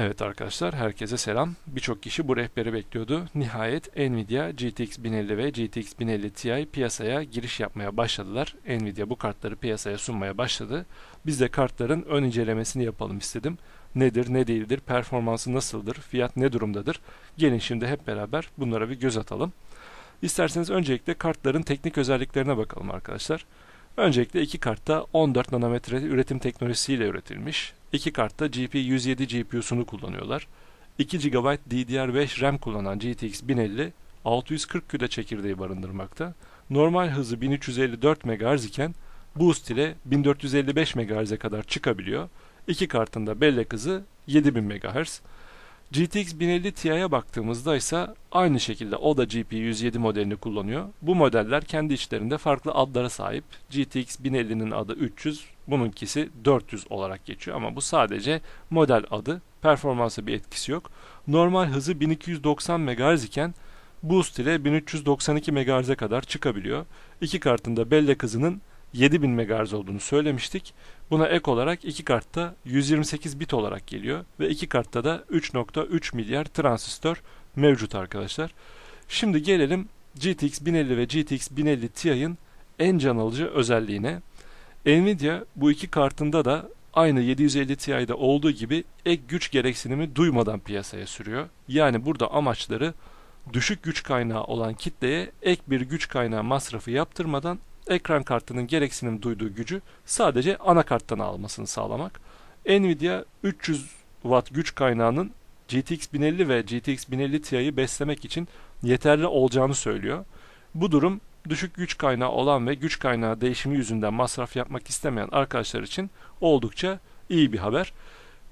Evet arkadaşlar herkese selam. Birçok kişi bu rehberi bekliyordu. Nihayet Nvidia GTX 1050 ve GTX 1050 Ti piyasaya giriş yapmaya başladılar. Nvidia bu kartları piyasaya sunmaya başladı. Biz de kartların ön incelemesini yapalım istedim. Nedir, ne değildir, performansı nasıldır, fiyat ne durumdadır? Gelin şimdi hep beraber bunlara bir göz atalım. İsterseniz öncelikle kartların teknik özelliklerine bakalım arkadaşlar. Öncelikle iki kartta 14 nanometre üretim teknolojisiyle üretilmiş. İki kartta GP107 GPU'sunu kullanıyorlar. 2 GB DDR5 RAM kullanan GTX 1050 640 küde çekirdeği barındırmakta. Normal hızı 1354 MHz iken Boost ile 1455 MHz'e kadar çıkabiliyor. İki kartında bellek hızı 7000 MHz. GTX 1050 Ti'ye baktığımızda ise aynı şekilde o da GP 107 modelini kullanıyor. Bu modeller kendi içlerinde farklı adlara sahip. GTX 1050'nin adı 300, bununkisi 400 olarak geçiyor ama bu sadece model adı. Performansa bir etkisi yok. Normal hızı 1290 MHz iken Boost ile 1392 MHz'e kadar çıkabiliyor. İki kartında bellek hızının 7000 MHz olduğunu söylemiştik. Buna ek olarak iki kartta 128 bit olarak geliyor ve iki kartta da 3.3 milyar transistör mevcut arkadaşlar. Şimdi gelelim GTX 1050 ve GTX 1050 Ti'nin en can alıcı özelliğine. Nvidia bu iki kartında da aynı 750 Ti'de olduğu gibi ek güç gereksinimi duymadan piyasaya sürüyor. Yani burada amaçları düşük güç kaynağı olan kitleye ek bir güç kaynağı masrafı yaptırmadan ekran kartının gereksinim duyduğu gücü sadece anakarttan almasını sağlamak. Nvidia 300 watt güç kaynağının GTX 1050 ve GTX 1050 Ti'yi beslemek için yeterli olacağını söylüyor. Bu durum düşük güç kaynağı olan ve güç kaynağı değişimi yüzünden masraf yapmak istemeyen arkadaşlar için oldukça iyi bir haber.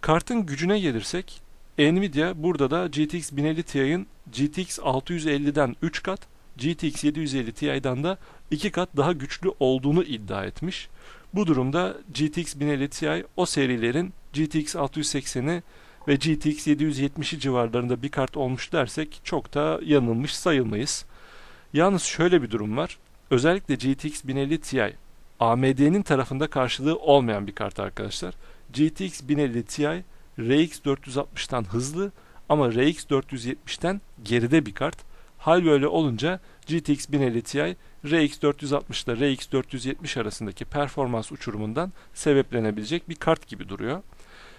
Kartın gücüne gelirsek Nvidia burada da GTX 1050 Ti'nin GTX 650'den 3 kat GTX 750 Ti'dan da iki kat daha güçlü olduğunu iddia etmiş. Bu durumda GTX 1050 Ti o serilerin GTX 680'i ve GTX 770'i civarlarında bir kart olmuş dersek çok da yanılmış sayılmayız. Yalnız şöyle bir durum var. Özellikle GTX 1050 Ti AMD'nin tarafında karşılığı olmayan bir kart arkadaşlar. GTX 1050 Ti RX 460'tan hızlı ama RX 470'ten geride bir kart. Hal böyle olunca GTX 1050 Ti RX 460 ile RX 470 arasındaki performans uçurumundan sebeplenebilecek bir kart gibi duruyor.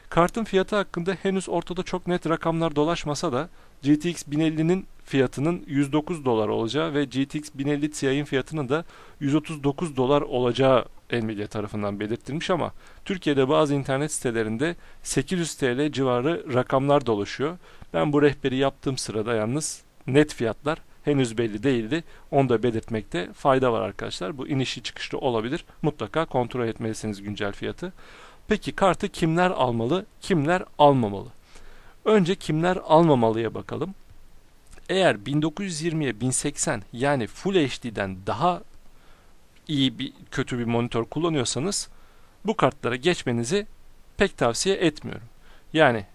Kartın fiyatı hakkında henüz ortada çok net rakamlar dolaşmasa da GTX 1050'nin fiyatının 109 dolar olacağı ve GTX 1050 Ti'nin fiyatının da 139 dolar olacağı Nvidia tarafından belirtilmiş ama Türkiye'de bazı internet sitelerinde 800 TL civarı rakamlar dolaşıyor. Ben bu rehberi yaptığım sırada yalnız net fiyatlar henüz belli değildi. Onu da belirtmekte fayda var arkadaşlar. Bu inişi çıkışlı olabilir. Mutlaka kontrol etmelisiniz güncel fiyatı. Peki kartı kimler almalı, kimler almamalı? Önce kimler almamalıya bakalım. Eğer 1920'ye 1080 yani Full HD'den daha iyi bir kötü bir monitör kullanıyorsanız bu kartlara geçmenizi pek tavsiye etmiyorum. Yani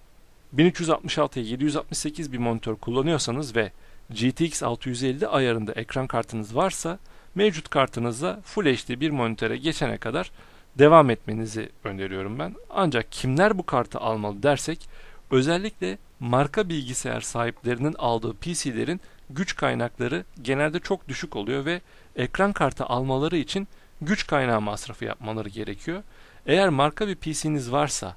1366'ya 768 bir monitör kullanıyorsanız ve GTX 650 ayarında ekran kartınız varsa mevcut kartınızla Full HD bir monitöre geçene kadar devam etmenizi öneriyorum ben. Ancak kimler bu kartı almalı dersek özellikle marka bilgisayar sahiplerinin aldığı PC'lerin güç kaynakları genelde çok düşük oluyor ve ekran kartı almaları için güç kaynağı masrafı yapmaları gerekiyor. Eğer marka bir PC'niz varsa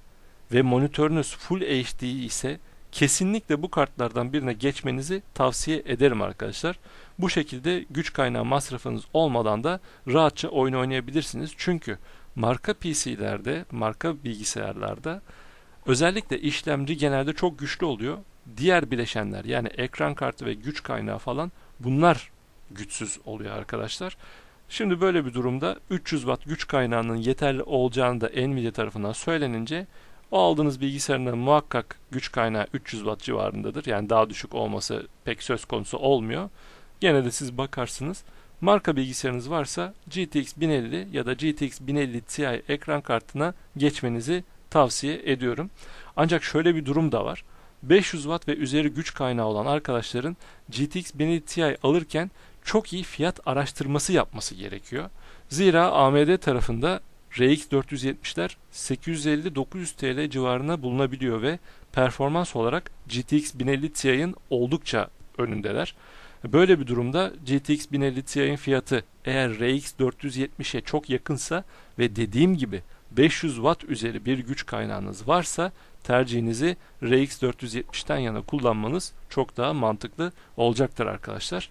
ve monitörünüz Full HD ise kesinlikle bu kartlardan birine geçmenizi tavsiye ederim arkadaşlar. Bu şekilde güç kaynağı masrafınız olmadan da rahatça oyun oynayabilirsiniz. Çünkü marka PC'lerde, marka bilgisayarlarda özellikle işlemci genelde çok güçlü oluyor. Diğer bileşenler yani ekran kartı ve güç kaynağı falan bunlar güçsüz oluyor arkadaşlar. Şimdi böyle bir durumda 300 watt güç kaynağının yeterli olacağını da Nvidia tarafından söylenince o aldığınız bilgisayarın muhakkak güç kaynağı 300 watt civarındadır. Yani daha düşük olması pek söz konusu olmuyor. Gene de siz bakarsınız. Marka bilgisayarınız varsa GTX 1050 ya da GTX 1050 Ti ekran kartına geçmenizi tavsiye ediyorum. Ancak şöyle bir durum da var. 500 watt ve üzeri güç kaynağı olan arkadaşların GTX 1050 Ti alırken çok iyi fiyat araştırması yapması gerekiyor. Zira AMD tarafında RX 470'ler 850-900 TL civarına bulunabiliyor ve performans olarak GTX 1050 Ti'nin oldukça önündeler. Böyle bir durumda GTX 1050 Ti'nin fiyatı eğer RX 470'e çok yakınsa ve dediğim gibi 500 Watt üzeri bir güç kaynağınız varsa tercihinizi RX 470'ten yana kullanmanız çok daha mantıklı olacaktır arkadaşlar.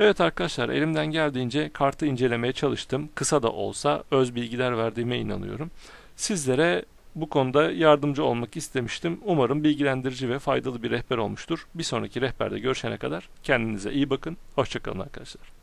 Evet arkadaşlar elimden geldiğince kartı incelemeye çalıştım. Kısa da olsa öz bilgiler verdiğime inanıyorum. Sizlere bu konuda yardımcı olmak istemiştim. Umarım bilgilendirici ve faydalı bir rehber olmuştur. Bir sonraki rehberde görüşene kadar kendinize iyi bakın. Hoşçakalın arkadaşlar.